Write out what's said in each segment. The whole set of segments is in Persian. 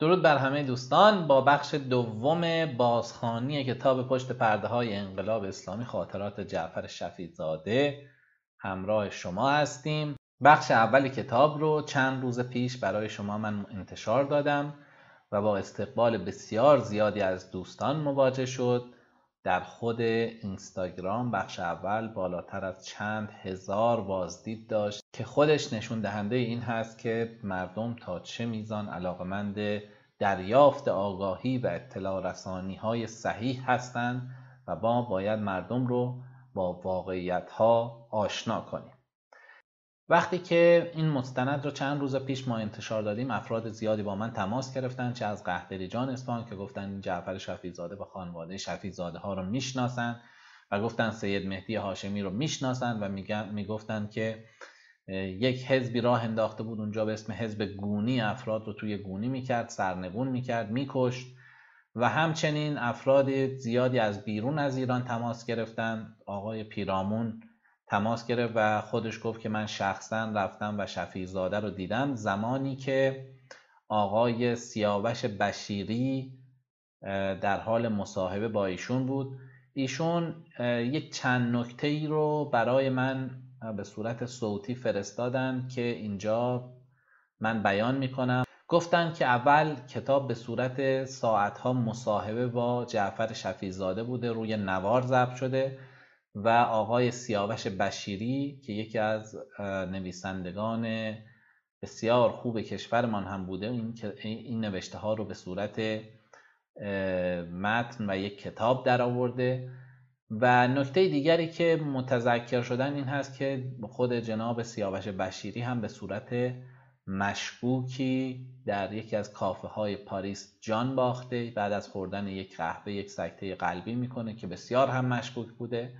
درود بر همه دوستان با بخش دوم بازخانی کتاب پشت پرده های انقلاب اسلامی خاطرات جعفر شفیدزاده همراه شما هستیم بخش اول کتاب رو چند روز پیش برای شما من انتشار دادم و با استقبال بسیار زیادی از دوستان مواجه شد در خود اینستاگرام بخش اول بالاتر از چند هزار بازدید داشت که خودش نشون دهنده این هست که مردم تا چه میزان علاقمند دریافت آگاهی و اطلاع رسانی های صحیح هستند و ما باید مردم رو با واقعیت ها آشنا کنیم وقتی که این مستند رو چند روز پیش ما انتشار دادیم افراد زیادی با من تماس گرفتن چه از جان اسفان که گفتن جعفر شفیزاده به خانواده شفیزاده ها رو میشناسن و گفتن سید مهدی هاشمی رو میشناسن و میگفتن که یک حزبی راه انداخته بود اونجا به اسم حزب گونی افراد رو توی گونی میکرد سرنگون میکرد میکشت و همچنین افراد زیادی از بیرون از ایران تماس گرفتن آقای پیرامون تماس گرفت و خودش گفت که من شخصا رفتم و شفیع زاده رو دیدم زمانی که آقای سیاوش بشیری در حال مصاحبه با ایشون بود ایشون یک چند نکته ای رو برای من به صورت صوتی فرستادن که اینجا من بیان کنم گفتن که اول کتاب به صورت ساعتها مصاحبه با جعفر شفیزاده بوده روی نوار ضبط شده و آقای سیاوش بشیری که یکی از نویسندگان بسیار خوب کشورمان هم بوده این, این نوشته ها رو به صورت متن و یک کتاب درآورده و نکته دیگری که متذکر شدن این هست که خود جناب سیاوش بشیری هم به صورت مشکوکی در یکی از کافه های پاریس جان باخته بعد از خوردن یک قهوه یک سکته قلبی میکنه که بسیار هم مشکوک بوده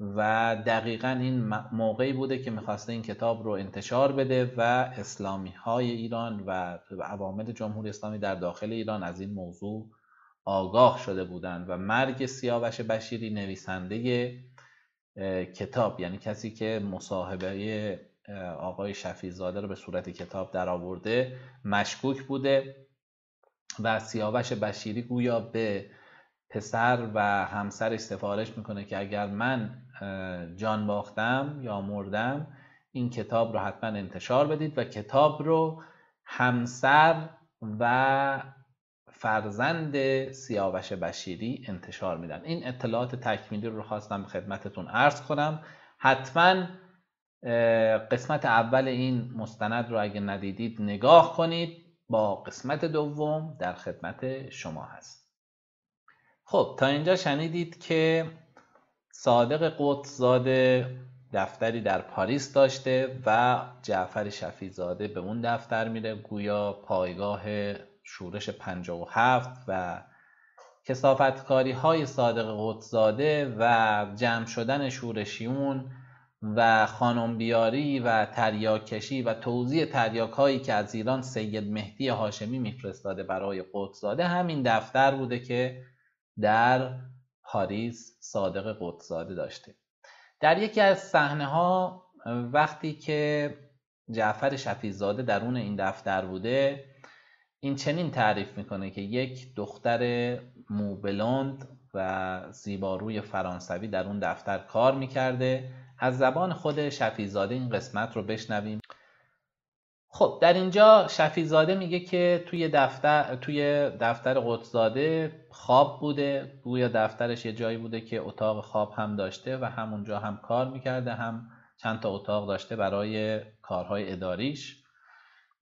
و دقیقا این موقعی بوده که میخواسته این کتاب رو انتشار بده و اسلامی های ایران و عوامل جمهوری اسلامی در داخل ایران از این موضوع آگاه شده بودند و مرگ سیاوش بشیری نویسنده کتاب یعنی کسی که مصاحبه آقای شفیزاده رو به صورت کتاب درآورده مشکوک بوده و سیاوش بشیری گویا به پسر و همسرش سفارش میکنه که اگر من جان باختم یا مردم این کتاب رو حتما انتشار بدید و کتاب رو همسر و فرزند سیاوش بشیری انتشار میدن این اطلاعات تکمیلی رو خواستم خدمتتون عرض کنم حتما قسمت اول این مستند رو اگه ندیدید نگاه کنید با قسمت دوم در خدمت شما هست خب تا اینجا شنیدید که صادق قطزاده دفتری در پاریس داشته و جعفر شفیزاده به اون دفتر میره گویا پایگاه شورش 57 و کسافتکاری های صادق قطزاده و جمع شدن شورشیون و خانم بیاری و تریاکشی و توزیع تریاک هایی که از ایران سید مهدی هاشمی میفرستاده برای قطزاده همین دفتر بوده که در پاریس صادق قدزاده داشته در یکی از صحنه ها وقتی که جعفر شفیزاده درون این دفتر بوده این چنین تعریف میکنه که یک دختر موبلند و زیباروی فرانسوی در اون دفتر کار میکرده از زبان خود شفیزاده این قسمت رو بشنویم خب در اینجا شفیزاده میگه که توی دفتر توی دفتر خواب بوده گویا دفترش یه جایی بوده که اتاق خواب هم داشته و همونجا هم کار میکرده هم چند تا اتاق داشته برای کارهای اداریش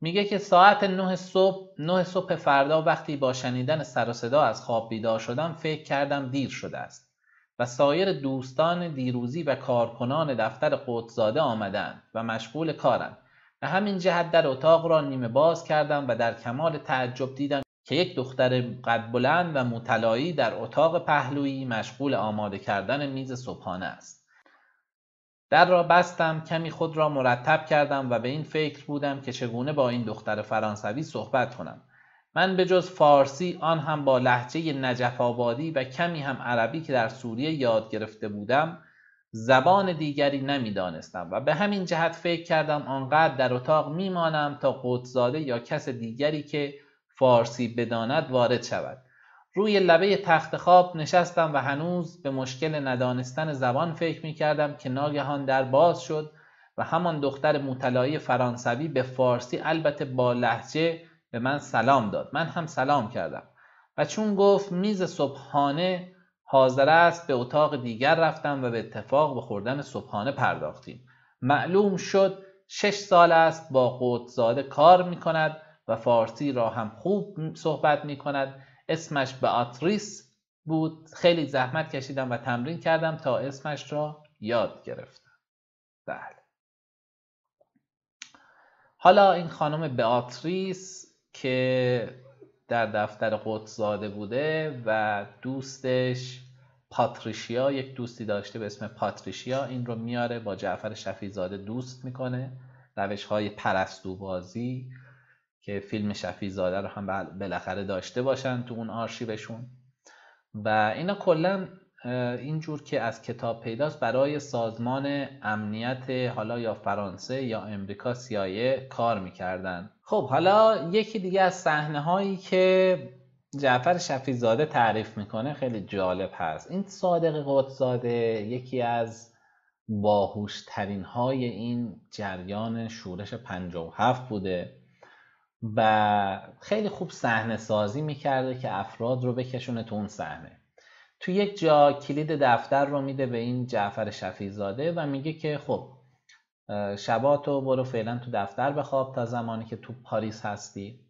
میگه که ساعت نه صبح نه صبح فردا وقتی با شنیدن سر و صدا از خواب بیدار شدم فکر کردم دیر شده است و سایر دوستان دیروزی و کارکنان دفتر قدزاده آمدند و مشغول کارند به همین جهت در اتاق را نیمه باز کردم و در کمال تعجب دیدم که یک دختر قد بلند و متلایی در اتاق پهلویی مشغول آماده کردن میز صبحانه است در را بستم کمی خود را مرتب کردم و به این فکر بودم که چگونه با این دختر فرانسوی صحبت کنم من به جز فارسی آن هم با لحجه نجف آبادی و کمی هم عربی که در سوریه یاد گرفته بودم زبان دیگری نمیدانستم و به همین جهت فکر کردم آنقدر در اتاق میمانم تا قدزاده یا کس دیگری که فارسی بداند وارد شود روی لبه تخت خواب نشستم و هنوز به مشکل ندانستن زبان فکر می کردم که ناگهان در باز شد و همان دختر مطلعی فرانسوی به فارسی البته با لحجه به من سلام داد من هم سلام کردم و چون گفت میز صبحانه حاضر است به اتاق دیگر رفتم و به اتفاق به خوردن صبحانه پرداختیم معلوم شد شش سال است با قدزاده کار می کند و فارسی را هم خوب صحبت می کند اسمش به بود خیلی زحمت کشیدم و تمرین کردم تا اسمش را یاد گرفتم بله حالا این خانم بیاتریس که در دفتر قدس زاده بوده و دوستش پاتریشیا یک دوستی داشته به اسم پاتریشیا این رو میاره با جعفر شفیزاده دوست میکنه روش های پرستو بازی که فیلم شفیزاده رو هم بالاخره داشته باشن تو اون آرشیوشون و اینا کلا اینجور که از کتاب پیداست برای سازمان امنیت حالا یا فرانسه یا امریکا سیایه کار میکردن خب حالا یکی دیگه از صحنه هایی که جعفر شفیزاده تعریف میکنه خیلی جالب هست این صادق قدزاده یکی از باهوش ترین های این جریان شورش 57 بوده و خیلی خوب صحنه سازی میکرده که افراد رو بکشونه تو اون صحنه تو یک جا کلید دفتر رو میده به این جعفر شفیزاده و میگه که خب شباتو برو فعلا تو دفتر بخواب تا زمانی که تو پاریس هستی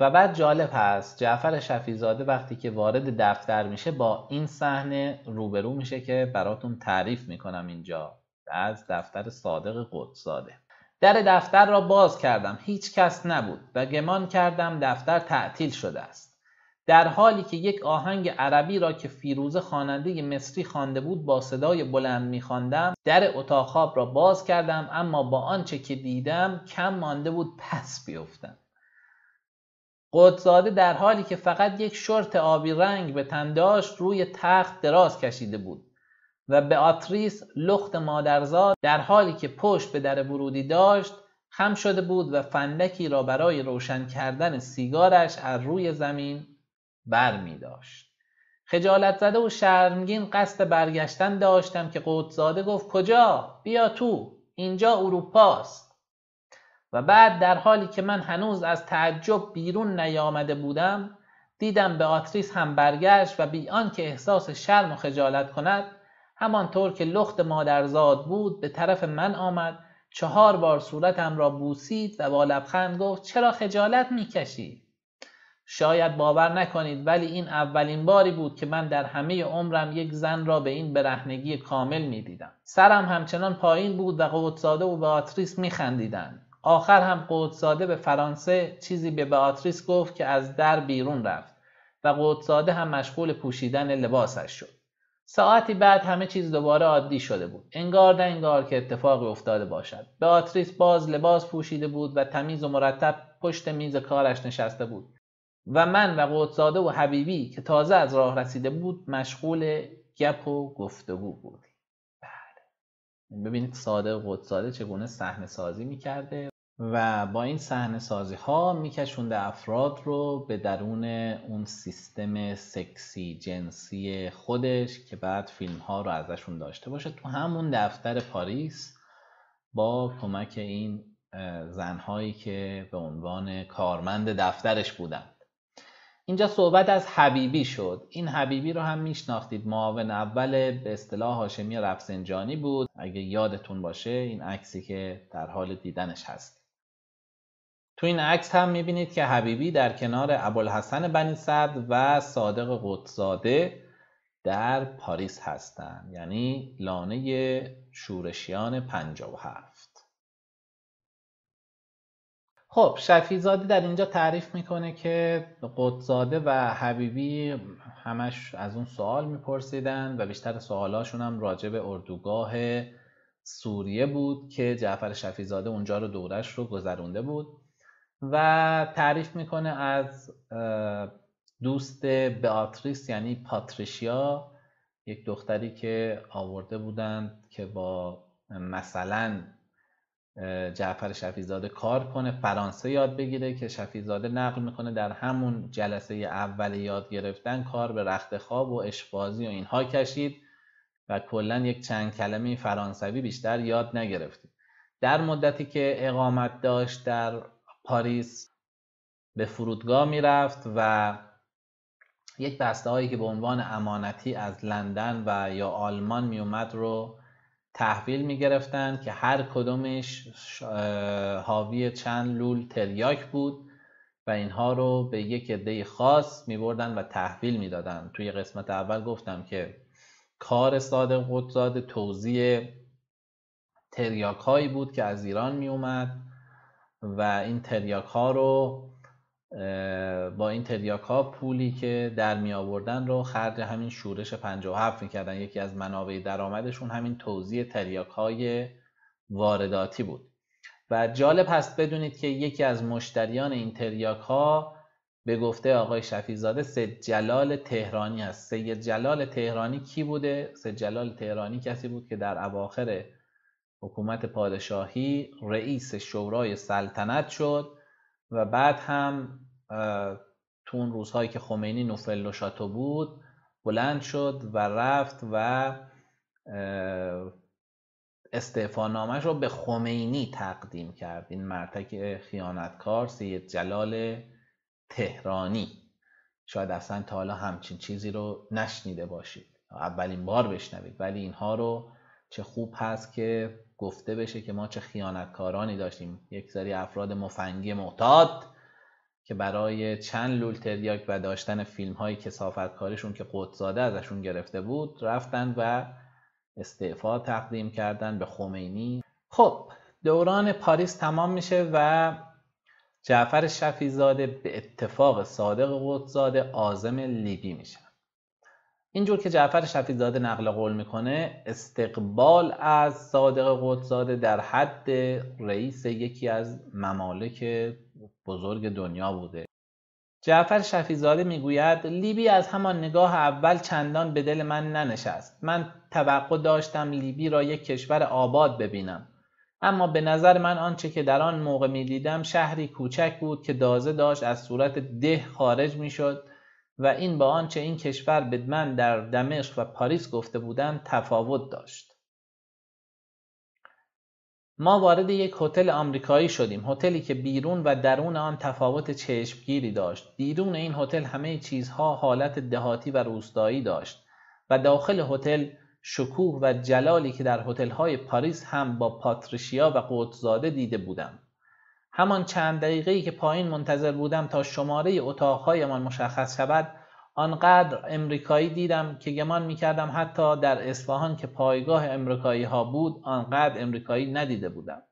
و بعد جالب هست جعفر شفیزاده وقتی که وارد دفتر میشه با این صحنه روبرو میشه که براتون تعریف میکنم اینجا از دفتر صادق قدساده در دفتر را باز کردم هیچ کس نبود و گمان کردم دفتر تعطیل شده است در حالی که یک آهنگ عربی را که فیروزه خواننده مصری خوانده بود با صدای بلند میخواندم در اتاق خواب را باز کردم اما با آنچه که دیدم کم مانده بود پس بیفتم قدزاده در حالی که فقط یک شرط آبی رنگ به تن داشت روی تخت دراز کشیده بود و به آتریس لخت مادرزاد در حالی که پشت به در ورودی داشت خم شده بود و فندکی را برای روشن کردن سیگارش از روی زمین بر می داشت. خجالت زده و شرمگین قصد برگشتن داشتم که قدزاده گفت کجا؟ بیا تو اینجا اروپاست و بعد در حالی که من هنوز از تعجب بیرون نیامده بودم دیدم به آتریس هم برگشت و بیان که احساس شرم و خجالت کند همانطور که لخت مادرزاد بود به طرف من آمد چهار بار صورتم را بوسید و با لبخند گفت چرا خجالت میکشی شاید باور نکنید ولی این اولین باری بود که من در همه عمرم یک زن را به این برهنگی کامل میدیدم. سرم همچنان پایین بود و قدساده و باتریس می آخر هم قدساده به فرانسه چیزی به باتریس گفت که از در بیرون رفت و قدساده هم مشغول پوشیدن لباسش شد. ساعتی بعد همه چیز دوباره عادی شده بود انگار نه انگار که اتفاقی افتاده باشد باتریس باز لباس پوشیده بود و تمیز و مرتب پشت میز کارش نشسته بود و من و قدساده و حبیبی که تازه از راه رسیده بود مشغول گپ و گفتگو بود بله ببینید صادق قدساده چگونه صحنه سازی میکرده و با این صحنه سازی ها میکشونده افراد رو به درون اون سیستم سکسی جنسی خودش که بعد فیلم ها رو ازشون داشته باشه تو همون دفتر پاریس با کمک این زنهایی که به عنوان کارمند دفترش بودن اینجا صحبت از حبیبی شد این حبیبی رو هم میشناختید معاون اول به اصطلاح هاشمی رفسنجانی بود اگه یادتون باشه این عکسی که در حال دیدنش هست تو این عکس هم میبینید که حبیبی در کنار ابوالحسن بنی صد و صادق قدزاده در پاریس هستند یعنی لانه شورشیان 57 خب شفیزاده در اینجا تعریف میکنه که قدزاده و حبیبی همش از اون سوال میپرسیدن و بیشتر سوالاشون هم راجع به اردوگاه سوریه بود که جعفر شفیزاده اونجا رو دورش رو گذرونده بود و تعریف میکنه از دوست بیاتریس یعنی پاتریشیا یک دختری که آورده بودند که با مثلا جعفر شفیزاده کار کنه فرانسه یاد بگیره که شفیزاده نقل میکنه در همون جلسه اول یاد گرفتن کار به رخت خواب و اشبازی و اینها کشید و کلا یک چند کلمه فرانسوی بیشتر یاد نگرفتی. در مدتی که اقامت داشت در پاریس به فرودگاه میرفت و یک بسته هایی که به عنوان امانتی از لندن و یا آلمان میومد رو تحویل می گرفتن که هر کدومش حاوی چند لول تریاک بود و اینها رو به یک عده خاص می بردن و تحویل می دادن. توی قسمت اول گفتم که کار صادق قدزاده توضیح تریاک هایی بود که از ایران می اومد و این تریاک ها رو با این تریاک ها پولی که در می آوردن رو خرج همین شورش 57 کردن یکی از منابع درآمدشون همین توضیح تریاک های وارداتی بود و جالب هست بدونید که یکی از مشتریان این تریاک ها به گفته آقای شفیزاده سید جلال تهرانی هست سید جلال تهرانی کی بوده؟ سید جلال تهرانی کسی بود که در اواخر حکومت پادشاهی رئیس شورای سلطنت شد و بعد هم تو اون روزهایی که خمینی نوفل و بود بلند شد و رفت و استعفا رو به خمینی تقدیم کرد این مرتک خیانتکار سید جلال تهرانی شاید اصلا تا حالا همچین چیزی رو نشنیده باشید اولین بار بشنوید ولی اینها رو چه خوب هست که گفته بشه که ما چه خیانتکارانی داشتیم یک سری افراد مفنگی معتاد که برای چند لولتریاک و داشتن فیلم های کارشون که قدزاده ازشون گرفته بود رفتن و استعفا تقدیم کردن به خمینی خب دوران پاریس تمام میشه و جعفر شفیزاده به اتفاق صادق قدزاده آزم لیبی میشه اینجور که جعفر شفیزاده نقل قول میکنه استقبال از صادق قدزاده در حد رئیس یکی از ممالک بزرگ دنیا بوده جعفر شفیزاده میگوید لیبی از همان نگاه اول چندان به دل من ننشست من توقع داشتم لیبی را یک کشور آباد ببینم اما به نظر من آنچه که در آن موقع می دیدم شهری کوچک بود که دازه داشت از صورت ده خارج می شد و این با آنچه این کشور به من در دمشق و پاریس گفته بودند تفاوت داشت ما وارد یک هتل آمریکایی شدیم هتلی که بیرون و درون آن تفاوت چشمگیری داشت بیرون این هتل همه چیزها حالت دهاتی و روستایی داشت و داخل هتل شکوه و جلالی که در هتل‌های پاریس هم با پاتریشیا و قدزاده دیده بودم همان چند دقیقه‌ای که پایین منتظر بودم تا شماره اتاق‌هایمان مشخص شود آنقدر امریکایی دیدم که گمان میکردم حتی در اصفهان که پایگاه امریکایی ها بود آنقدر امریکایی ندیده بودم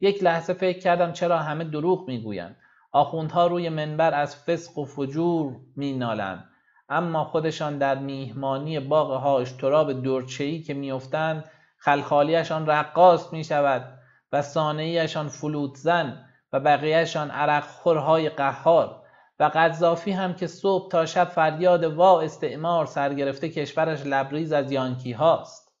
یک لحظه فکر کردم چرا همه دروغ میگویند آخوندها روی منبر از فسق و فجور مینالند اما خودشان در میهمانی باغ هاش تراب دورچه‌ای که میافتند خلخالیشان رقاص شود و سانهیشان فلوت زن و بقیهشان خورهای قهار و قذافی هم که صبح تا شب فریاد وا استعمار سرگرفته کشورش لبریز از یانکی هاست.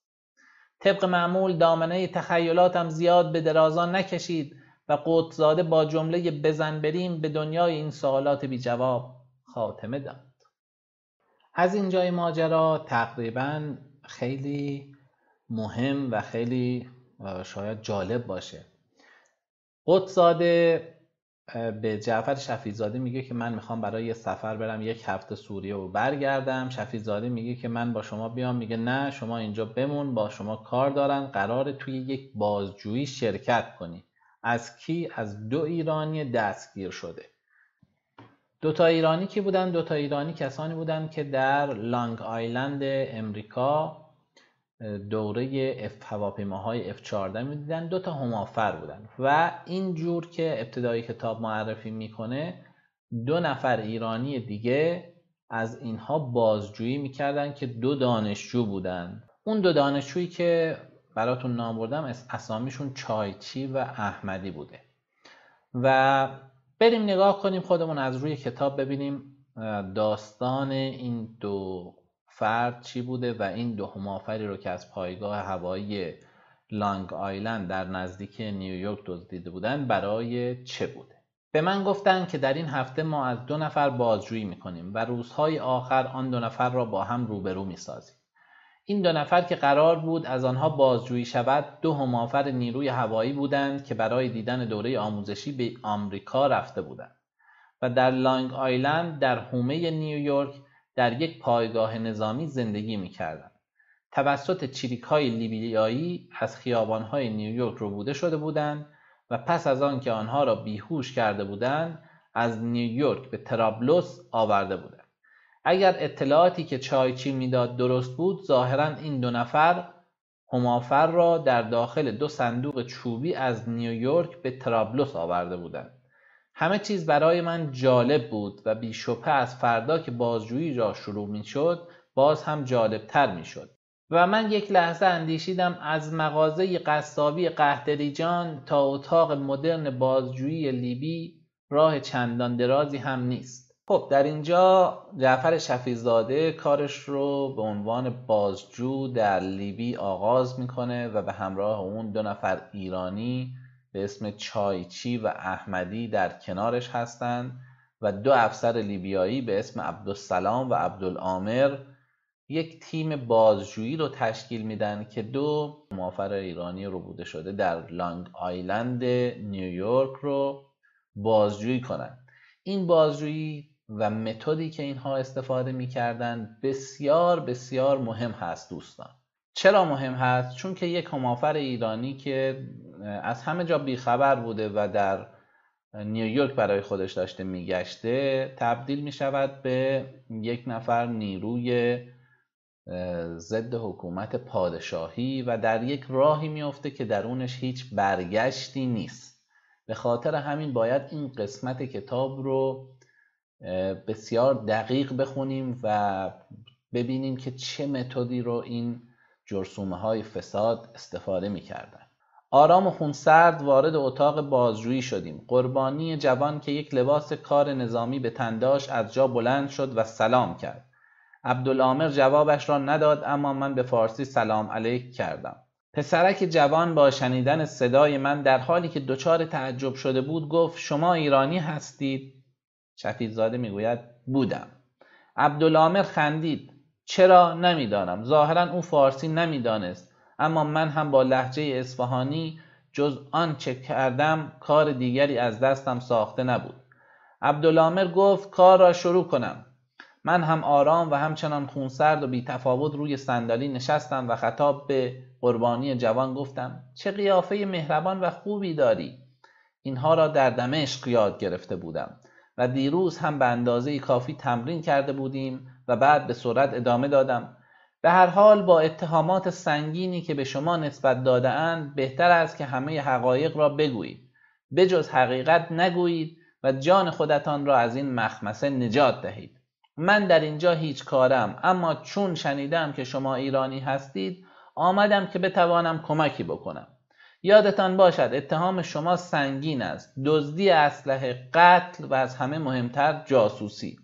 طبق معمول دامنه تخیلاتم زیاد به درازان نکشید و قطزاده با جمله بزن بریم به دنیای این سوالات بی جواب خاتمه داد. از اینجای ماجرا تقریبا خیلی مهم و خیلی شاید جالب باشه. زاده به جعفر شفیزاده میگه که من میخوام برای یه سفر برم یک هفته سوریه و برگردم شفیزاده میگه که من با شما بیام میگه نه شما اینجا بمون با شما کار دارن قرار توی یک بازجویی شرکت کنی از کی از دو ایرانی دستگیر شده دو تا ایرانی کی بودن دو تا ایرانی کسانی بودن که در لانگ آیلند امریکا دوره اف هواپیماهای اف 14 میدیدن دو تا همافر بودن و جور که ابتدای کتاب معرفی میکنه دو نفر ایرانی دیگه از اینها بازجویی میکردن که دو دانشجو بودن اون دو دانشجویی که براتون نام بردم اسامیشون چایچی و احمدی بوده و بریم نگاه کنیم خودمون از روی کتاب ببینیم داستان این دو فرد چی بوده و این دو همافری رو که از پایگاه هوایی لانگ آیلند در نزدیک نیویورک دزدیده بودن برای چه بوده به من گفتند که در این هفته ما از دو نفر بازجویی میکنیم و روزهای آخر آن دو نفر را با هم روبرو میسازیم این دو نفر که قرار بود از آنها بازجویی شود دو همافر نیروی هوایی بودند که برای دیدن دوره آموزشی به آمریکا رفته بودند و در لانگ آیلند در حومه نیویورک در یک پایگاه نظامی زندگی میکردند توسط چریک های لیبیایی از خیابان های نیویورک رو بوده شده بودند و پس از آن که آنها را بیهوش کرده بودند از نیویورک به ترابلوس آورده بودند اگر اطلاعاتی که چایچی میداد درست بود ظاهرا این دو نفر همافر را در داخل دو صندوق چوبی از نیویورک به ترابلوس آورده بودند همه چیز برای من جالب بود و بیشبه از فردا که بازجویی را شروع می شد باز هم تر می شد. و من یک لحظه اندیشیدم از مغازه قصابی قهدریجان تا اتاق مدرن بازجویی لیبی راه چندان درازی هم نیست. خب در اینجا جعفر شفیزاده کارش رو به عنوان بازجو در لیبی آغاز میکنه و به همراه اون دو نفر ایرانی به اسم چایچی و احمدی در کنارش هستند و دو افسر لیبیایی به اسم عبدالسلام و عبدالعامر یک تیم بازجویی رو تشکیل میدن که دو موافر ایرانی رو بوده شده در لانگ آیلند نیویورک رو بازجویی کنند. این بازجویی و متدی که اینها استفاده میکردن بسیار بسیار مهم هست دوستان چرا مهم هست؟ چون که یک همافر ایرانی که از همه جا بیخبر بوده و در نیویورک برای خودش داشته میگشته تبدیل می شود به یک نفر نیروی ضد حکومت پادشاهی و در یک راهی میافته که درونش هیچ برگشتی نیست به خاطر همین باید این قسمت کتاب رو بسیار دقیق بخونیم و ببینیم که چه متدی رو این جرسومه های فساد استفاده می کردن. آرام و خونسرد وارد اتاق بازجویی شدیم. قربانی جوان که یک لباس کار نظامی به تنداش از جا بلند شد و سلام کرد. عبدالامر جوابش را نداد اما من به فارسی سلام علیک کردم. پسرک جوان با شنیدن صدای من در حالی که دچار تعجب شده بود گفت شما ایرانی هستید؟ شفیدزاده میگوید بودم. عبدالامر خندید چرا نمیدانم ظاهرا او فارسی نمیدانست اما من هم با لحجه اصفهانی جز آن چه کردم کار دیگری از دستم ساخته نبود عبدالامر گفت کار را شروع کنم من هم آرام و همچنان خونسرد و بی تفاوت روی صندلی نشستم و خطاب به قربانی جوان گفتم چه قیافه مهربان و خوبی داری اینها را در دمشق یاد گرفته بودم و دیروز هم به اندازه کافی تمرین کرده بودیم بعد به سرعت ادامه دادم به هر حال با اتهامات سنگینی که به شما نسبت داده اند بهتر است که همه حقایق را بگویید بجز حقیقت نگویید و جان خودتان را از این مخمسه نجات دهید من در اینجا هیچ کارم اما چون شنیدم که شما ایرانی هستید آمدم که بتوانم کمکی بکنم یادتان باشد اتهام شما سنگین است دزدی اسلحه قتل و از همه مهمتر جاسوسی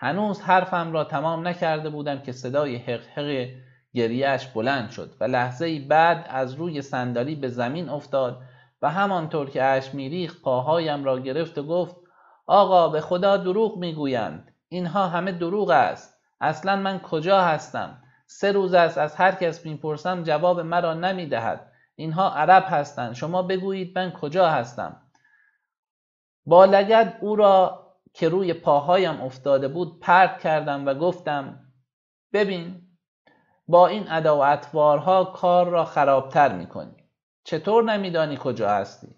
هنوز حرفم را تمام نکرده بودم که صدای حق گریهش بلند شد و لحظه بعد از روی صندلی به زمین افتاد و همانطور که اش میریخ پاهایم را گرفت و گفت آقا به خدا دروغ میگویند اینها همه دروغ است اصلا من کجا هستم سه روز است از هر کس میپرسم جواب مرا نمیدهد اینها عرب هستند شما بگویید من کجا هستم با او را که روی پاهایم افتاده بود پرد کردم و گفتم ببین با این ادا و اطوارها کار را خرابتر میکنی چطور نمیدانی کجا هستی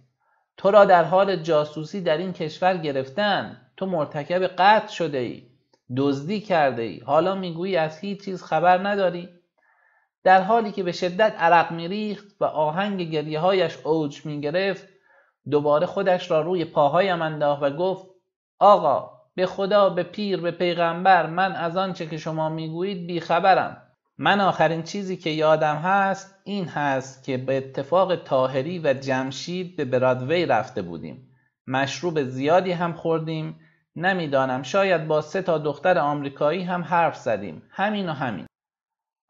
تو را در حال جاسوسی در این کشور گرفتن تو مرتکب قطع شده ای دزدی کرده ای حالا میگویی از هیچ چیز خبر نداری در حالی که به شدت عرق میریخت و آهنگ گریه هایش اوج میگرفت دوباره خودش را روی پاهایم انداخت و گفت آقا به خدا به پیر به پیغمبر من از آنچه که شما میگویید بیخبرم من آخرین چیزی که یادم هست این هست که به اتفاق تاهری و جمشید به برادوی رفته بودیم مشروب زیادی هم خوردیم نمیدانم شاید با سه تا دختر آمریکایی هم حرف زدیم همین و همین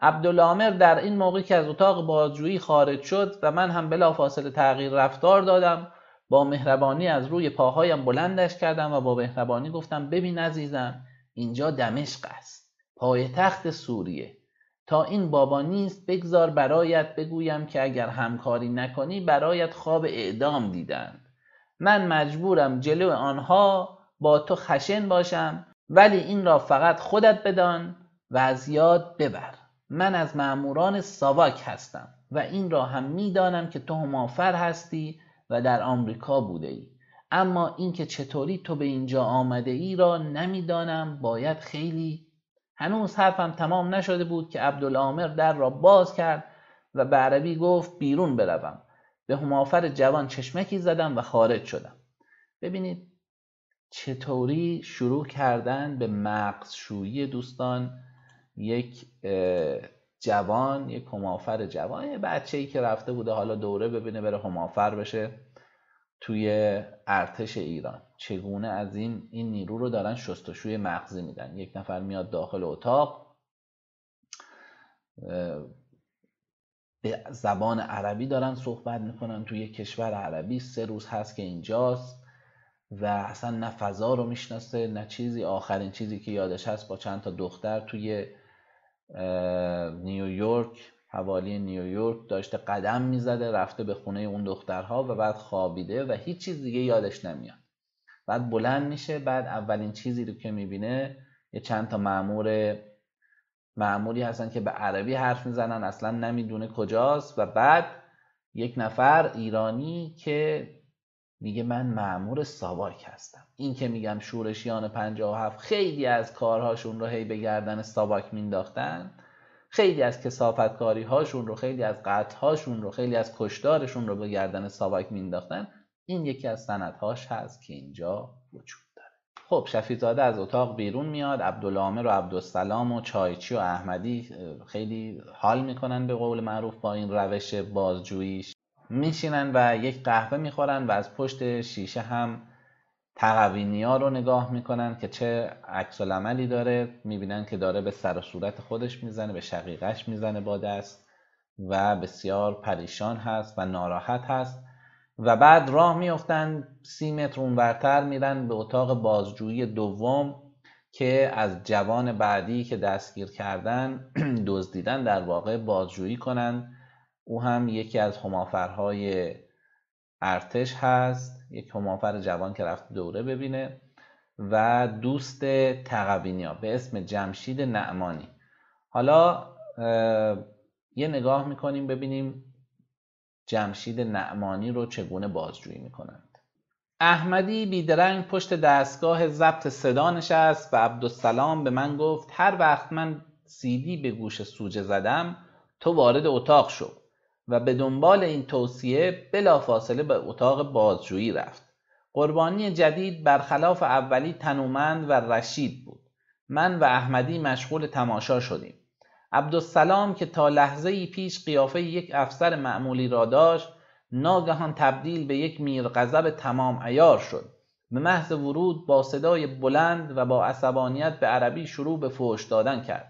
عبدالامر در این موقع که از اتاق بازجویی خارج شد و من هم بلافاصله تغییر رفتار دادم با مهربانی از روی پاهایم بلندش کردم و با مهربانی گفتم ببین عزیزم اینجا دمشق است پایتخت سوریه تا این بابا نیست بگذار برایت بگویم که اگر همکاری نکنی برایت خواب اعدام دیدند من مجبورم جلو آنها با تو خشن باشم ولی این را فقط خودت بدان و از یاد ببر من از معموران ساواک هستم و این را هم میدانم که تو همافر هستی و در آمریکا بوده ای اما اینکه چطوری تو به اینجا آمده ای را نمیدانم باید خیلی هنوز حرفم تمام نشده بود که عبدالعامر در را باز کرد و به عربی گفت بیرون بروم به همافر جوان چشمکی زدم و خارج شدم ببینید چطوری شروع کردن به مغزشویی دوستان یک جوان یه کمافر جوان یه بچه ای که رفته بوده حالا دوره ببینه بره همافر بشه توی ارتش ایران چگونه از این این نیرو رو دارن شستشوی مغزی میدن یک نفر میاد داخل اتاق به زبان عربی دارن صحبت میکنن توی کشور عربی سه روز هست که اینجاست و اصلا نه فضا رو میشناسه نه چیزی آخرین چیزی که یادش هست با چند تا دختر توی نیویورک حوالی نیویورک داشته قدم میزده رفته به خونه اون دخترها و بعد خوابیده و هیچ چیز دیگه یادش نمیاد بعد بلند میشه بعد اولین چیزی رو که میبینه یه چند تا معمور معمولی هستن که به عربی حرف میزنن اصلا نمیدونه کجاست و بعد یک نفر ایرانی که میگه من معمور ساواک هستم این که میگم شورشیان هفت خیلی از کارهاشون رو هی به گردن ساواک مینداختن خیلی از کسافتکاری هاشون رو خیلی از قطع هاشون رو خیلی از کشدارشون رو به گردن ساواک مینداختن این یکی از سندهاش هست که اینجا وجود داره خب شفیزاده از اتاق بیرون میاد عبدالعامر و عبدالسلام و چایچی و احمدی خیلی حال میکنن به قول معروف با این روش بازجوییش میشینن و یک قهوه میخورن و از پشت شیشه هم تقوینی ها رو نگاه میکنن که چه عکس عملی داره میبینن که داره به سر و صورت خودش میزنه به شقیقش میزنه با دست و بسیار پریشان هست و ناراحت هست و بعد راه میفتن سی متر اونورتر میرن به اتاق بازجویی دوم که از جوان بعدی که دستگیر کردن دزدیدن در واقع بازجویی کنن او هم یکی از همافرهای ارتش هست یک همانفر جوان که رفت دوره ببینه و دوست تقوینیا به اسم جمشید نعمانی حالا یه نگاه میکنیم ببینیم جمشید نعمانی رو چگونه بازجویی میکنند احمدی بیدرنگ پشت دستگاه ضبط صدا نشست و عبدالسلام به من گفت هر وقت من سیدی به گوش سوجه زدم تو وارد اتاق شو و به دنبال این توصیه بلافاصله به اتاق بازجویی رفت قربانی جدید برخلاف اولی تنومند و رشید بود من و احمدی مشغول تماشا شدیم عبدالسلام که تا لحظه ای پیش قیافه یک افسر معمولی را داشت ناگهان تبدیل به یک میرغضب تمام ایار شد به محض ورود با صدای بلند و با عصبانیت به عربی شروع به فوش دادن کرد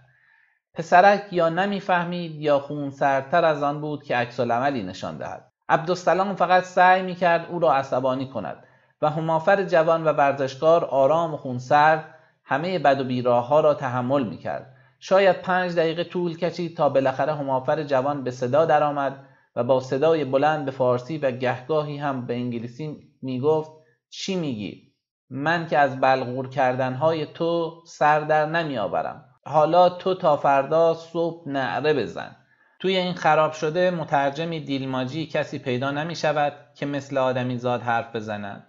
پسرک یا نمیفهمید یا سردتر از آن بود که عملی نشان دهد عبدالسلام فقط سعی کرد او را عصبانی کند و همافر جوان و ورزشکار آرام و سرد همه بد و بیراه ها را تحمل کرد شاید پنج دقیقه طول کشید تا بالاخره همافر جوان به صدا درآمد و با صدای بلند به فارسی و گهگاهی هم به انگلیسی می گفت چی میگی من که از بلغور کردنهای تو سر در نمیآورم حالا تو تا فردا صبح نعره بزن توی این خراب شده مترجمی دیلماجی کسی پیدا نمی شود که مثل آدمی زاد حرف بزند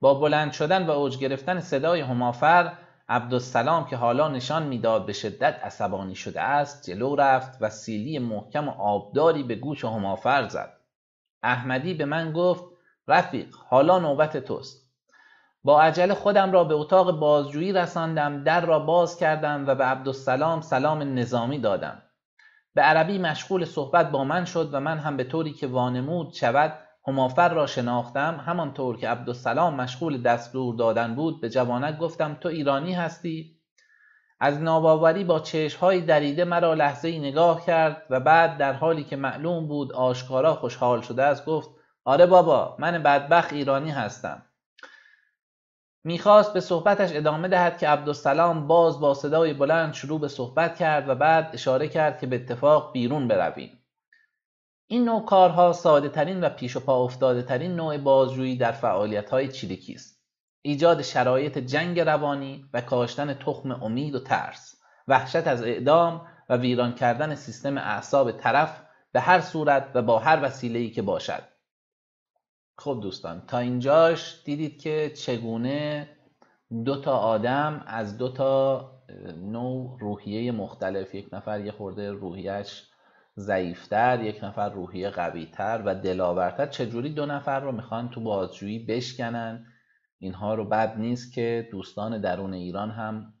با بلند شدن و اوج گرفتن صدای همافر عبدالسلام که حالا نشان میداد به شدت عصبانی شده است جلو رفت و سیلی محکم و آبداری به گوش همافر زد احمدی به من گفت رفیق حالا نوبت توست با عجله خودم را به اتاق بازجویی رساندم در را باز کردم و به عبدالسلام سلام نظامی دادم به عربی مشغول صحبت با من شد و من هم به طوری که وانمود شود همافر را شناختم همانطور که عبدالسلام مشغول دستور دادن بود به جوانک گفتم تو ایرانی هستی از ناباوری با چشهای دریده مرا لحظه ای نگاه کرد و بعد در حالی که معلوم بود آشکارا خوشحال شده است گفت آره بابا من بدبخ ایرانی هستم میخواست به صحبتش ادامه دهد که عبدالسلام باز با صدای بلند شروع به صحبت کرد و بعد اشاره کرد که به اتفاق بیرون برویم این نوع کارها ساده ترین و پیش و پا افتاده ترین نوع بازجویی در فعالیت های چیلیکی است ایجاد شرایط جنگ روانی و کاشتن تخم امید و ترس وحشت از اعدام و ویران کردن سیستم اعصاب طرف به هر صورت و با هر وسیله‌ای که باشد خب دوستان تا اینجاش دیدید که چگونه دو تا آدم از دو تا نوع روحیه مختلف یک نفر یه خورده روحیش ضعیفتر یک نفر روحیه قویتر و دلاورتر چجوری دو نفر رو میخوان تو بازجویی بشکنن اینها رو بد نیست که دوستان درون ایران هم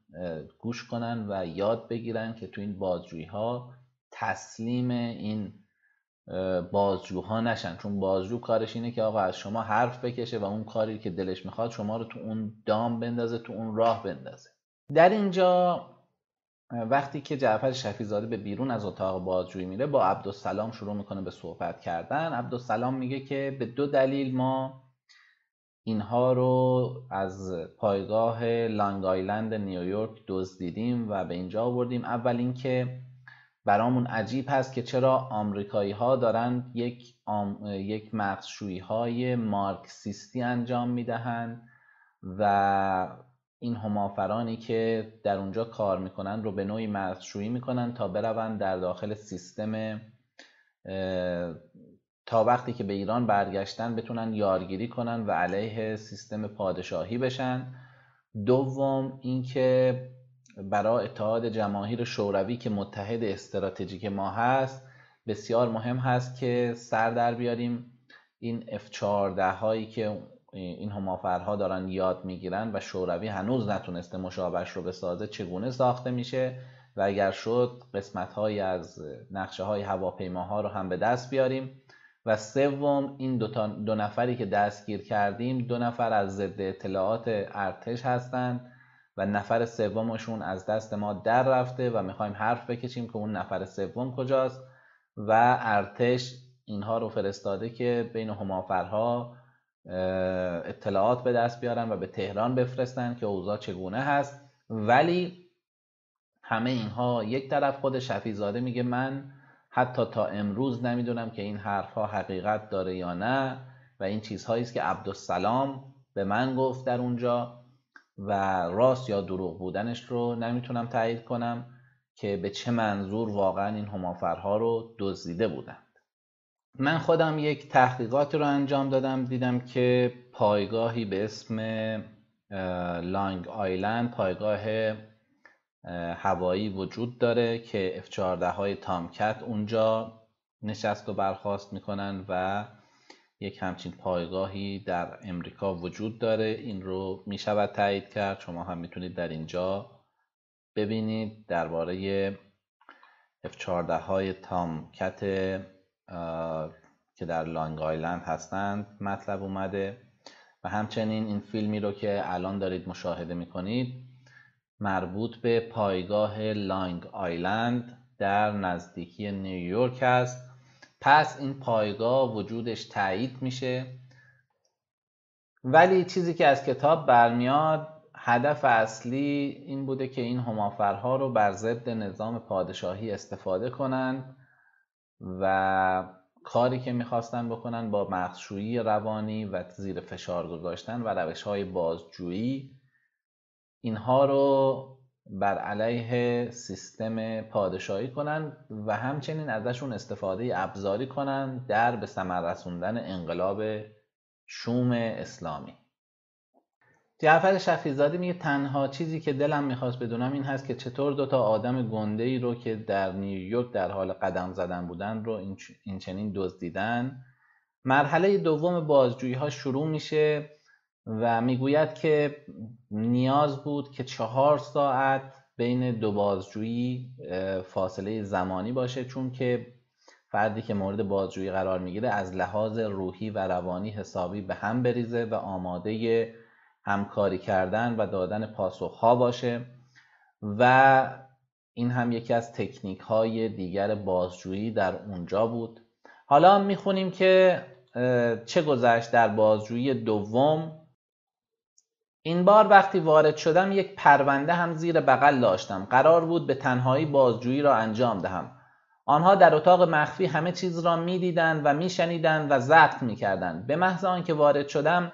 گوش کنن و یاد بگیرن که تو این بازجویی ها تسلیم این بازجوها نشن چون بازجو کارش اینه که آقا از شما حرف بکشه و اون کاری که دلش میخواد شما رو تو اون دام بندازه تو اون راه بندازه در اینجا وقتی که جعفر شفیزاده به بیرون از اتاق بازجویی میره با عبدالسلام شروع میکنه به صحبت کردن عبدالسلام میگه که به دو دلیل ما اینها رو از پایگاه لانگ آیلند نیویورک دزدیدیم و به اینجا آوردیم اول اینکه برامون عجیب هست که چرا آمریکایی ها دارن یک, آم... یک مغزشویی های مارکسیستی انجام میدهند و این همافرانی که در اونجا کار میکنن رو به نوعی مغزشویی میکنن تا بروند در داخل سیستم تا وقتی که به ایران برگشتن بتونن یارگیری کنن و علیه سیستم پادشاهی بشن دوم اینکه برای اتحاد جماهیر شوروی که متحد استراتژیک ما هست بسیار مهم هست که سر در بیاریم این F14 هایی که این همافرها دارن یاد میگیرن و شوروی هنوز نتونسته مشابهش رو بسازه چگونه ساخته میشه و اگر شد قسمت هایی از نقشه های هواپیما ها رو هم به دست بیاریم و سوم این دو, دو نفری که دستگیر کردیم دو نفر از ضد اطلاعات ارتش هستند و نفر سومشون از دست ما در رفته و میخوایم حرف بکشیم که اون نفر سوم کجاست و ارتش اینها رو فرستاده که بین همافرها اطلاعات به دست بیارن و به تهران بفرستن که اوضاع چگونه هست ولی همه اینها یک طرف خود شفیزاده میگه من حتی تا امروز نمیدونم که این حرفها حقیقت داره یا نه و این چیزهایی است که عبدالسلام به من گفت در اونجا و راست یا دروغ بودنش رو نمیتونم تایید کنم که به چه منظور واقعا این همافرها رو دزدیده بودند من خودم یک تحقیقات رو انجام دادم دیدم که پایگاهی به اسم لانگ آیلند پایگاه هوایی وجود داره که F-14 های تامکت اونجا نشست و برخواست میکنن و یک همچین پایگاهی در امریکا وجود داره این رو می شود تایید کرد شما هم میتونید در اینجا ببینید درباره F14 های تام کت که در لانگ آیلند هستند مطلب اومده و همچنین این فیلمی رو که الان دارید مشاهده میکنید مربوط به پایگاه لانگ آیلند در نزدیکی نیویورک است پس این پایگاه وجودش تایید میشه ولی چیزی که از کتاب برمیاد هدف اصلی این بوده که این همافرها رو بر ضد نظام پادشاهی استفاده کنند و کاری که میخواستن بکنن با مخشویی روانی و زیر فشار گذاشتن و روش های بازجویی اینها رو بر علیه سیستم پادشاهی کنند و همچنین ازشون استفاده ابزاری کنند در به ثمر رسوندن انقلاب شوم اسلامی جعفر شفیزادی میگه تنها چیزی که دلم میخواست بدونم این هست که چطور دوتا آدم گنده ای رو که در نیویورک در حال قدم زدن بودن رو این چنین دزدیدن مرحله دوم بازجویی ها شروع میشه و میگوید که نیاز بود که چهار ساعت بین دو بازجویی فاصله زمانی باشه چون که فردی که مورد بازجویی قرار میگیره از لحاظ روحی و روانی حسابی به هم بریزه و آماده همکاری کردن و دادن پاسخها باشه و این هم یکی از تکنیک های دیگر بازجویی در اونجا بود حالا میخونیم که چه گذشت در بازجویی دوم این بار وقتی وارد شدم یک پرونده هم زیر بغل داشتم قرار بود به تنهایی بازجویی را انجام دهم آنها در اتاق مخفی همه چیز را میدیدند و میشنیدند و ضبط میکردند به محض آنکه وارد شدم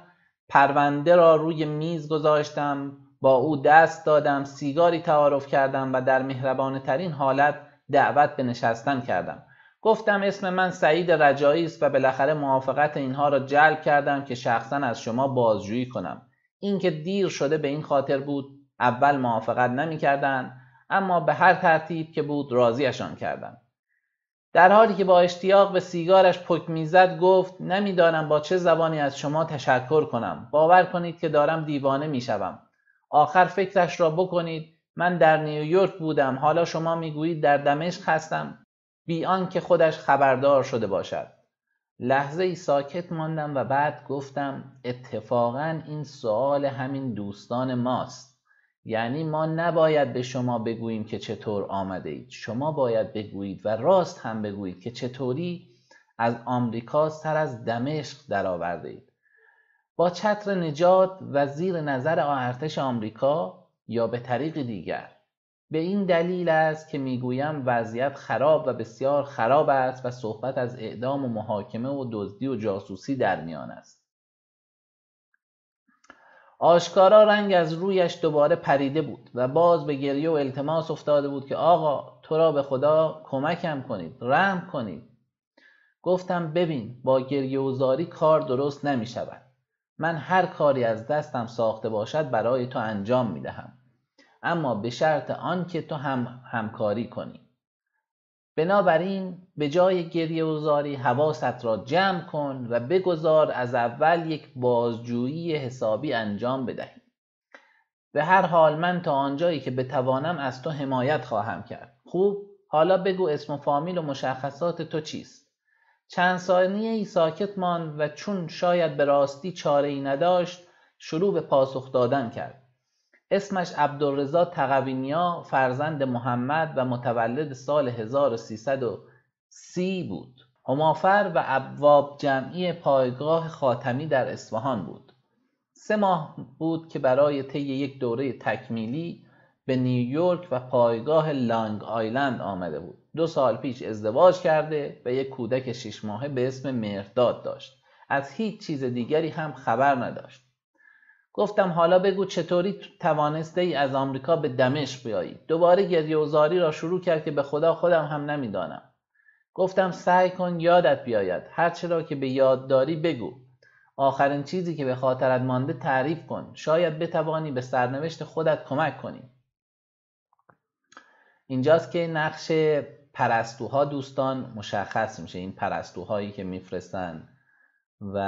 پرونده را روی میز گذاشتم با او دست دادم سیگاری تعارف کردم و در مهربانه ترین حالت دعوت به نشستن کردم گفتم اسم من سعید رجایی است و بالاخره موافقت اینها را جلب کردم که شخصا از شما بازجویی کنم اینکه دیر شده به این خاطر بود اول موافقت نمیکردند اما به هر ترتیب که بود راضیشان کردند در حالی که با اشتیاق به سیگارش پک میزد گفت نمیدانم با چه زبانی از شما تشکر کنم باور کنید که دارم دیوانه میشوم آخر فکرش را بکنید من در نیویورک بودم حالا شما میگویید در دمشق هستم بی آنکه خودش خبردار شده باشد لحظه ای ساکت ماندم و بعد گفتم اتفاقا این سوال همین دوستان ماست یعنی ما نباید به شما بگوییم که چطور آمده اید شما باید بگویید و راست هم بگویید که چطوری از آمریکا سر از دمشق درآورده اید با چتر نجات و زیر نظر ارتش آمریکا یا به طریق دیگر به این دلیل است که میگویم وضعیت خراب و بسیار خراب است و صحبت از اعدام و محاکمه و دزدی و جاسوسی در میان است آشکارا رنگ از رویش دوباره پریده بود و باز به گریه و التماس افتاده بود که آقا تو را به خدا کمکم کنید رحم کنید گفتم ببین با گریه و زاری کار درست نمی شود من هر کاری از دستم ساخته باشد برای تو انجام می دهم اما به شرط آنکه تو هم همکاری کنی بنابراین به جای گریه و زاری حواست را جمع کن و بگذار از اول یک بازجویی حسابی انجام بدهی به هر حال من تا آنجایی که بتوانم از تو حمایت خواهم کرد خوب حالا بگو اسم و فامیل و مشخصات تو چیست چند ثانیه ای ساکت ماند و چون شاید به راستی چاره ای نداشت شروع به پاسخ دادن کرد اسمش عبدالرضا تقوینیا فرزند محمد و متولد سال 1330 بود همافر و ابواب جمعی پایگاه خاتمی در اصفهان بود سه ماه بود که برای طی یک دوره تکمیلی به نیویورک و پایگاه لانگ آیلند آمده بود دو سال پیش ازدواج کرده و یک کودک شش ماهه به اسم مرداد داشت از هیچ چیز دیگری هم خبر نداشت گفتم حالا بگو چطوری توانسته ای از آمریکا به دمشق بیایی دوباره گریهوزاری را شروع کرد که به خدا خودم هم نمیدانم گفتم سعی کن یادت بیاید هرچه را که به یاد داری بگو آخرین چیزی که به خاطرت مانده تعریف کن شاید بتوانی به سرنوشت خودت کمک کنی اینجاست که نقش پرستوها دوستان مشخص میشه این پرستوهایی که میفرستن و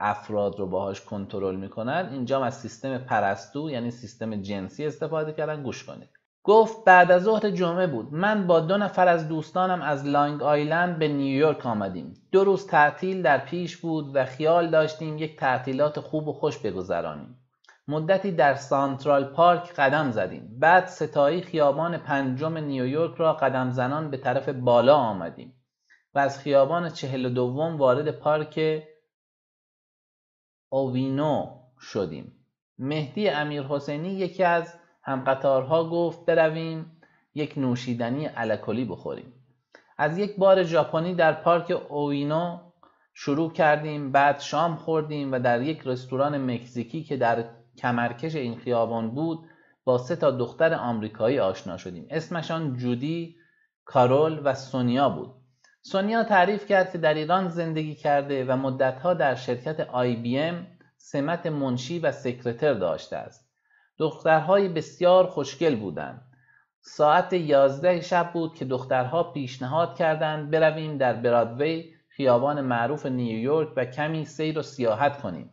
افراد رو باهاش کنترل میکنن اینجا از سیستم پرستو یعنی سیستم جنسی استفاده کردن گوش کنید گفت بعد از ظهر جمعه بود من با دو نفر از دوستانم از لانگ آیلند به نیویورک آمدیم دو روز تعطیل در پیش بود و خیال داشتیم یک تعطیلات خوب و خوش بگذرانیم مدتی در سانترال پارک قدم زدیم بعد ستایی خیابان پنجم نیویورک را قدم زنان به طرف بالا آمدیم از خیابان چهل و دوم وارد پارک اووینو شدیم مهدی امیر حسینی یکی از همقطارها گفت برویم یک نوشیدنی الکلی بخوریم از یک بار ژاپنی در پارک اوینو شروع کردیم بعد شام خوردیم و در یک رستوران مکزیکی که در کمرکش این خیابان بود با سه تا دختر آمریکایی آشنا شدیم اسمشان جودی کارول و سونیا بود سونیا تعریف کرد که در ایران زندگی کرده و مدتها در شرکت آی بی ام سمت منشی و سکرتر داشته است. دخترهای بسیار خوشگل بودند. ساعت یازده شب بود که دخترها پیشنهاد کردند برویم در برادوی خیابان معروف نیویورک و کمی سیر و سیاحت کنیم.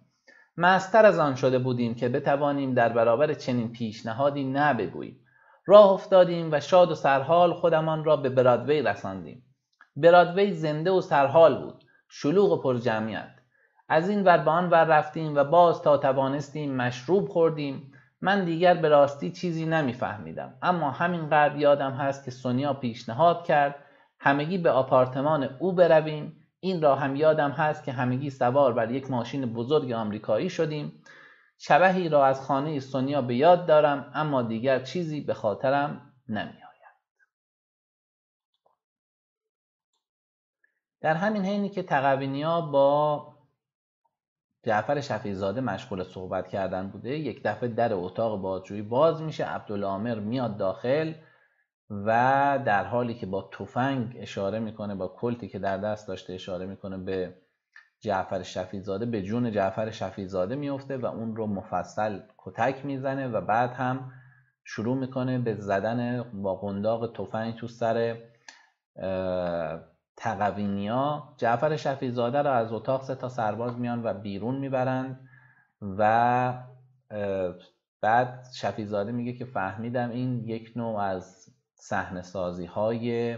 مستر از آن شده بودیم که بتوانیم در برابر چنین پیشنهادی نه بگوییم. راه افتادیم و شاد و سرحال خودمان را به برادوی رساندیم. برادوی زنده و سرحال بود شلوغ و پر جمعیت از این ور به آن ور رفتیم و باز تا توانستیم مشروب خوردیم من دیگر به راستی چیزی نمیفهمیدم اما همینقدر یادم هست که سونیا پیشنهاد کرد همگی به آپارتمان او برویم این را هم یادم هست که همگی سوار بر یک ماشین بزرگ آمریکایی شدیم شبهی را از خانه سونیا به یاد دارم اما دیگر چیزی به خاطرم نمیاد در همین حینی که تقوینیا با جعفر شفیزاده مشغول صحبت کردن بوده یک دفعه در اتاق بازجویی باز میشه عبدالعامر میاد داخل و در حالی که با تفنگ اشاره میکنه با کلتی که در دست داشته اشاره میکنه به جعفر شفیزاده به جون جعفر شفیزاده میفته و اون رو مفصل کتک میزنه و بعد هم شروع میکنه به زدن با قنداق تفنگ تو سر تقوینیا جعفر شفیزاده را از اتاق سه تا سرباز میان و بیرون میبرند و بعد شفیزاده میگه که فهمیدم این یک نوع از صحنه سازی های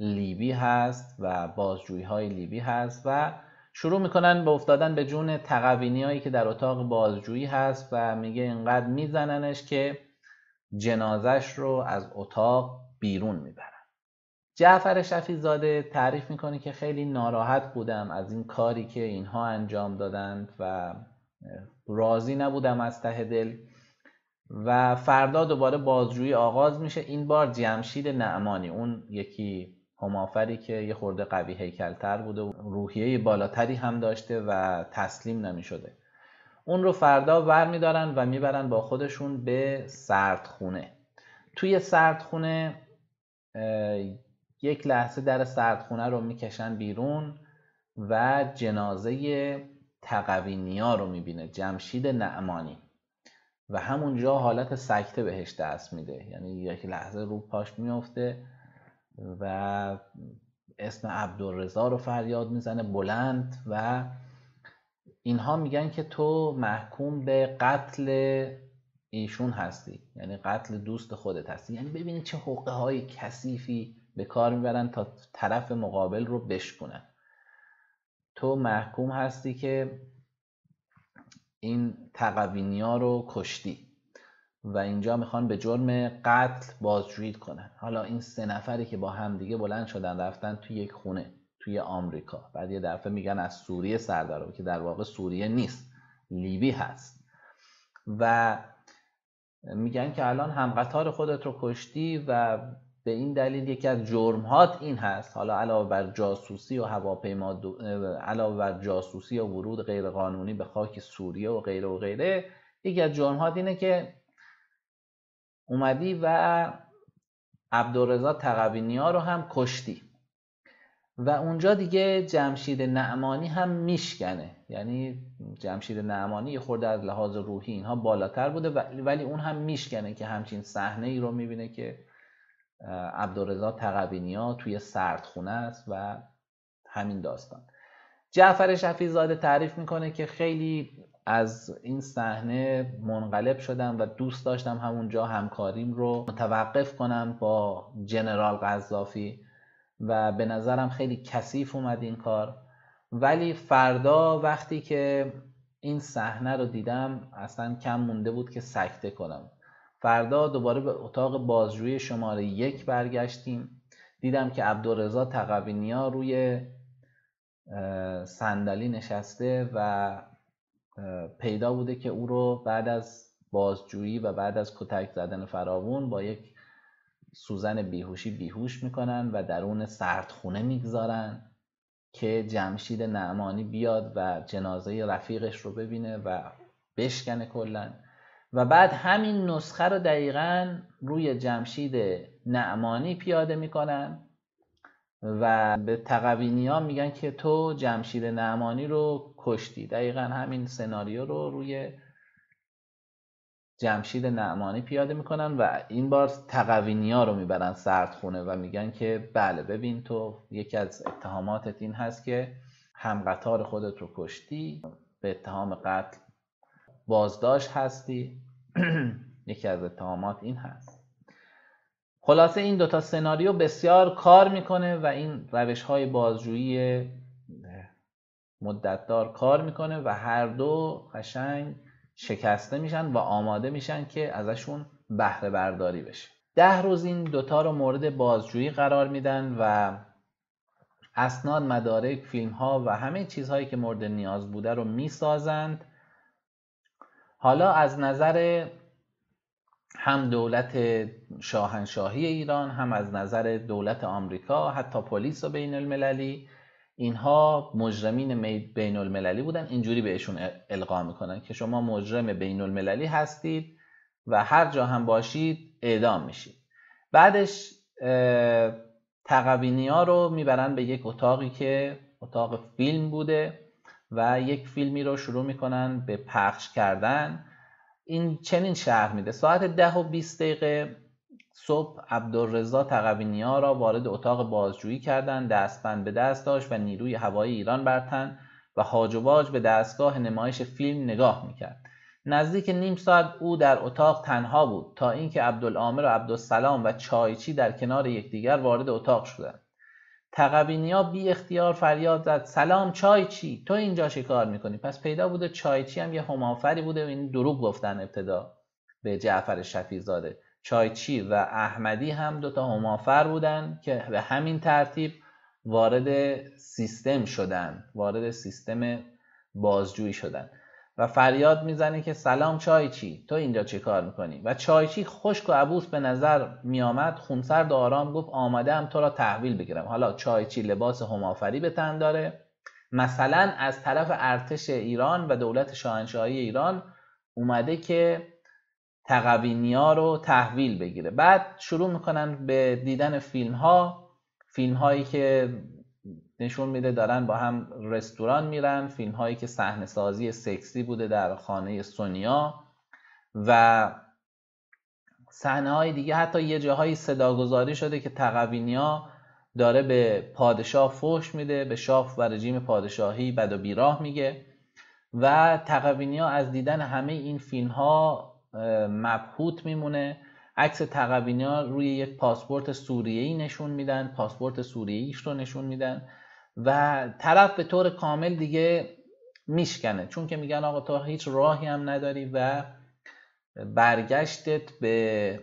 لیبی هست و بازجویی های لیبی هست و شروع میکنن به افتادن به جون تقوینی هایی که در اتاق بازجویی هست و میگه اینقدر میزننش که جنازش رو از اتاق بیرون میبرن جعفر شفی زاده تعریف میکنه که خیلی ناراحت بودم از این کاری که اینها انجام دادند و راضی نبودم از ته دل و فردا دوباره بازجویی آغاز میشه این بار جمشید نعمانی اون یکی همافری که یه خورده قوی هیکلتر بوده و روحیه بالاتری هم داشته و تسلیم نمیشده اون رو فردا ور و میبرن با خودشون به سردخونه توی سردخونه یک لحظه در سردخونه رو میکشن بیرون و جنازه تقوینیا رو میبینه جمشید نعمانی و همونجا حالت سکته بهش دست میده یعنی یک لحظه رو پاش میفته و اسم عبدالرزا رو فریاد میزنه بلند و اینها میگن که تو محکوم به قتل ایشون هستی یعنی قتل دوست خودت هستی یعنی ببینید چه حقه های کثیفی به کار میبرن تا طرف مقابل رو بشکنن تو محکوم هستی که این تقوینی رو کشتی و اینجا میخوان به جرم قتل بازجویی کنن حالا این سه نفری که با همدیگه بلند شدن رفتن توی یک خونه توی آمریکا بعد یه دفعه میگن از سوریه سردار که در واقع سوریه نیست لیبی هست و میگن که الان همقطار خودت رو کشتی و به این دلیل یکی از جرمهات این هست حالا علاوه بر جاسوسی و هواپیما علاوه بر جاسوسی و ورود غیرقانونی به خاک سوریه و غیره و غیره یکی از جرمهات اینه که اومدی و عبدالرضا تقوینی ها رو هم کشتی و اونجا دیگه جمشید نعمانی هم میشکنه یعنی جمشید نعمانی یه خورده از لحاظ روحی اینها بالاتر بوده ولی اون هم میشکنه که همچین صحنه ای رو میبینه که عبدالرضا ها توی سردخونه است و همین داستان جعفر شفیزاده تعریف میکنه که خیلی از این صحنه منقلب شدم و دوست داشتم همونجا همکاریم رو متوقف کنم با جنرال قذافی و به نظرم خیلی کثیف اومد این کار ولی فردا وقتی که این صحنه رو دیدم اصلا کم مونده بود که سکته کنم فردا دوباره به اتاق بازجویی شماره یک برگشتیم دیدم که عبدالرزا تقوینیا روی صندلی نشسته و پیدا بوده که او رو بعد از بازجویی و بعد از کتک زدن فراوون با یک سوزن بیهوشی بیهوش میکنن و درون سردخونه میگذارن که جمشید نعمانی بیاد و جنازه رفیقش رو ببینه و بشکنه کلا و بعد همین نسخه رو دقیقا روی جمشید نعمانی پیاده میکنن و به تقوینی ها میگن که تو جمشید نعمانی رو کشتی دقیقا همین سناریو رو روی جمشید نعمانی پیاده میکنن و این بار تقوینی ها رو میبرن سردخونه و میگن که بله ببین تو یکی از اتهاماتت این هست که همقطار خودت رو کشتی به اتهام قتل بازداشت هستی یکی از اتهامات این هست خلاصه این دوتا سناریو بسیار کار میکنه و این روش های بازجویی مدتدار کار میکنه و هر دو قشنگ شکسته میشن و آماده میشن که ازشون بهره برداری بشه ده روز این دوتا رو مورد بازجویی قرار میدن و اسناد مدارک فیلم ها و همه چیزهایی که مورد نیاز بوده رو میسازند حالا از نظر هم دولت شاهنشاهی ایران هم از نظر دولت آمریکا حتی پلیس و بین المللی اینها مجرمین بین المللی بودن اینجوری بهشون القا میکنن که شما مجرم بین المللی هستید و هر جا هم باشید اعدام میشید بعدش تقوینی ها رو میبرن به یک اتاقی که اتاق فیلم بوده و یک فیلمی رو شروع میکنن به پخش کردن این چنین شهر میده ساعت ده و 20 دقیقه صبح عبدالرضا تقوینیا را وارد اتاق بازجویی کردند دستبند به دست داشت و نیروی هوایی ایران برتن و هاج و به دستگاه نمایش فیلم نگاه میکرد نزدیک نیم ساعت او در اتاق تنها بود تا اینکه عبدالعامر و عبدالسلام و چایچی در کنار یکدیگر وارد اتاق شدند تقوینیا بی اختیار فریاد زد سلام چای چی تو اینجا شکار میکنی پس پیدا بوده چایچی هم یه همافری بوده و این دروغ گفتن ابتدا به جعفر شفیزاده چی و احمدی هم دوتا همافر بودن که به همین ترتیب وارد سیستم شدن وارد سیستم بازجویی شدن و فریاد میزنه که سلام چایچی تو اینجا چه کار میکنی و چایچی خشک و عبوس به نظر میآمد خونسرد و آرام گفت هم تو را تحویل بگیرم حالا چایچی لباس همافری به تن داره مثلا از طرف ارتش ایران و دولت شاهنشاهی ایران اومده که تقوینیا رو تحویل بگیره بعد شروع میکنن به دیدن فیلم ها فیلم هایی که نشون میده دارن با هم رستوران میرن فیلم هایی که صحنه سازی سکسی بوده در خانه سونیا و صحنه های دیگه حتی یه جاهایی صداگذاری شده که تقوینیا داره به پادشاه فوش میده به شاف و رژیم پادشاهی بد و بیراه میگه و تقوینیا از دیدن همه این فیلم ها مبهوت میمونه عکس تقوینیا روی یک پاسپورت سوریه نشون میدن پاسپورت سوریه ایش رو نشون میدن و طرف به طور کامل دیگه میشکنه چون که میگن آقا تو هیچ راهی هم نداری و برگشتت به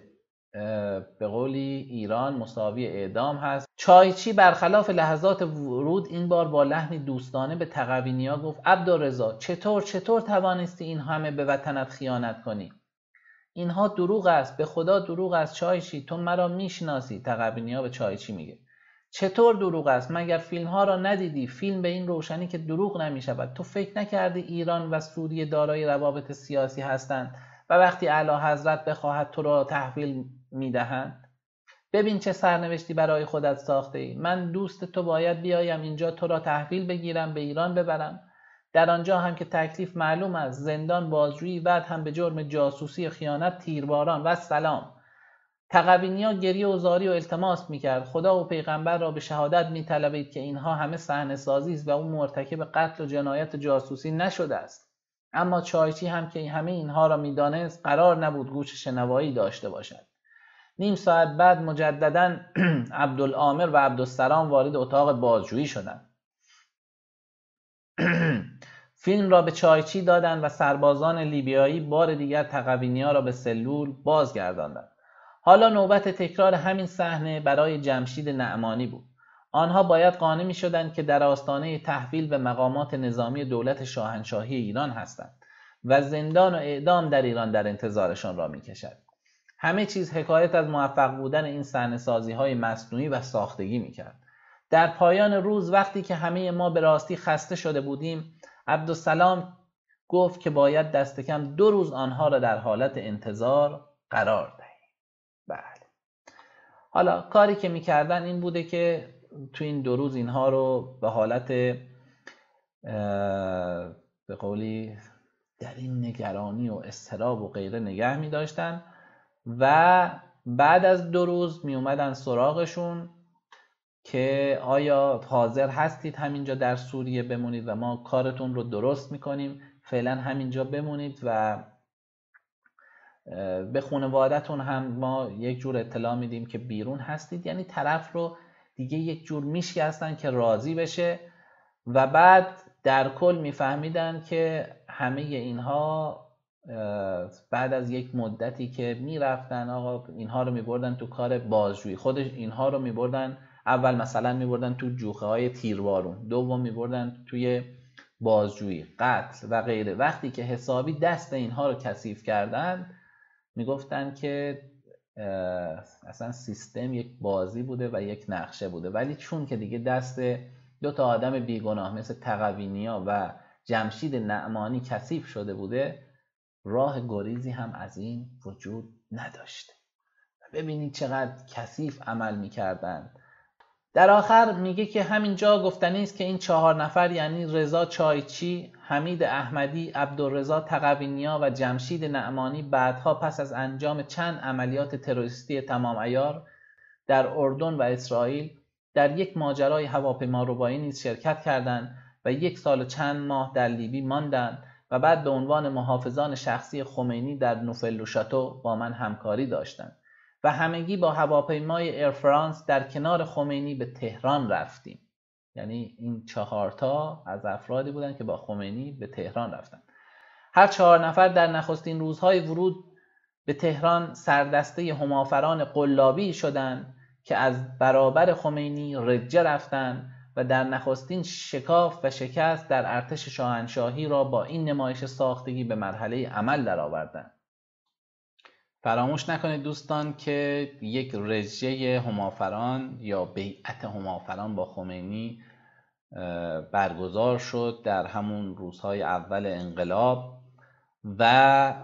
به قولی ایران مساوی اعدام هست چایچی برخلاف لحظات ورود این بار با لحنی دوستانه به تقوینیا گفت عبدالرضا چطور چطور توانستی این همه به وطنت خیانت کنی اینها دروغ است به خدا دروغ است چایچی تو مرا میشناسی تقوینیا به چایچی میگه چطور دروغ است مگر فیلم ها را ندیدی فیلم به این روشنی که دروغ نمی شود تو فکر نکردی ایران و سوریه دارای روابط سیاسی هستند و وقتی اعلی حضرت بخواهد تو را تحویل می دهند ببین چه سرنوشتی برای خودت ساخته ای من دوست تو باید بیایم اینجا تو را تحویل بگیرم به ایران ببرم در آنجا هم که تکلیف معلوم است زندان بازجویی بعد هم به جرم جاسوسی خیانت تیرباران و سلام تقوینیا گریه و زاری و التماس میکرد خدا و پیغمبر را به شهادت میطلبید که اینها همه صحنه سازی است و او مرتکب قتل و جنایت جاسوسی نشده است اما چایچی هم که همه اینها را میدانست قرار نبود گوش شنوایی داشته باشد نیم ساعت بعد مجددا عبدالعامر و عبدالسلام وارد اتاق بازجویی شدند فیلم را به چایچی دادند و سربازان لیبیایی بار دیگر تقوینیا را به سلول بازگرداندند حالا نوبت تکرار همین صحنه برای جمشید نعمانی بود آنها باید قانع می شدند که در آستانه تحویل به مقامات نظامی دولت شاهنشاهی ایران هستند و زندان و اعدام در ایران در انتظارشان را می کشد. همه چیز حکایت از موفق بودن این صحنه سازی های مصنوعی و ساختگی می کرد. در پایان روز وقتی که همه ما به راستی خسته شده بودیم عبدالسلام گفت که باید دست کم دو روز آنها را در حالت انتظار قرار دهد. بله حالا کاری که میکردن این بوده که تو این دو روز اینها رو به حالت به قولی در این نگرانی و استراب و غیره نگه می داشتن و بعد از دو روز می اومدن سراغشون که آیا حاضر هستید همینجا در سوریه بمونید و ما کارتون رو درست میکنیم فعلا همینجا بمونید و به خانوادتون هم ما یک جور اطلاع میدیم که بیرون هستید یعنی طرف رو دیگه یک جور میشکستن که راضی بشه و بعد در کل میفهمیدن که همه اینها بعد از یک مدتی که میرفتن آقا اینها رو میبردن تو کار بازجویی خودش اینها رو میبردن اول مثلا میبردن تو جوخه های تیروارون، دوم میبردن توی بازجویی قتل و غیره وقتی که حسابی دست اینها رو کثیف کردن میگفتن که اصلا سیستم یک بازی بوده و یک نقشه بوده ولی چون که دیگه دست دو تا آدم بیگناه مثل تقوینیا و جمشید نعمانی کثیف شده بوده راه گریزی هم از این وجود نداشته ببینید چقدر کثیف عمل میکردند در آخر میگه که همینجا گفتنی است که این چهار نفر یعنی رضا چایچی، حمید احمدی، عبدالرضا تقوینیا و جمشید نعمانی بعدها پس از انجام چند عملیات تروریستی تمام ایار در اردن و اسرائیل در یک ماجرای ربایی نیز شرکت کردند و یک سال و چند ماه در لیبی ماندند و بعد به عنوان محافظان شخصی خمینی در نوفل شاتو با من همکاری داشتند. و همگی با هواپیمای فرانس در کنار خمینی به تهران رفتیم یعنی این چهارتا از افرادی بودن که با خمینی به تهران رفتن. هر چهار نفر در نخستین روزهای ورود به تهران سردسته همافران قلابی شدند که از برابر خمینی رجه رفتن و در نخستین شکاف و شکست در ارتش شاهنشاهی را با این نمایش ساختگی به مرحله عمل درآوردند فراموش نکنید دوستان که یک رژه همافران یا بیعت همافران با خمینی برگزار شد در همون روزهای اول انقلاب و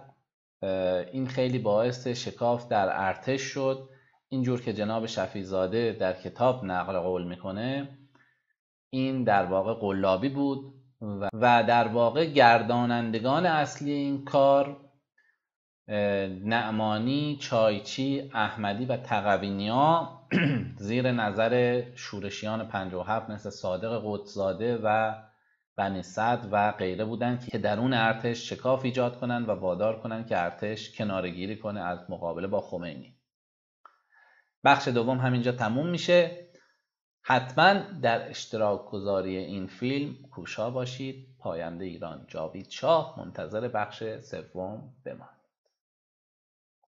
این خیلی باعث شکاف در ارتش شد اینجور که جناب شفیزاده در کتاب نقل قول میکنه این در واقع قلابی بود و در واقع گردانندگان اصلی این کار نعمانی، چایچی، احمدی و تقوینیا زیر نظر شورشیان 57 مثل صادق قدزاده و بنی صد و غیره بودند که درون ارتش شکاف ایجاد کنند و وادار کنند که ارتش کنارگیری کنه از مقابله با خمینی بخش دوم همینجا تموم میشه حتما در اشتراک گذاری این فیلم کوشا باشید پاینده ایران جاوید شاه منتظر بخش سوم بمان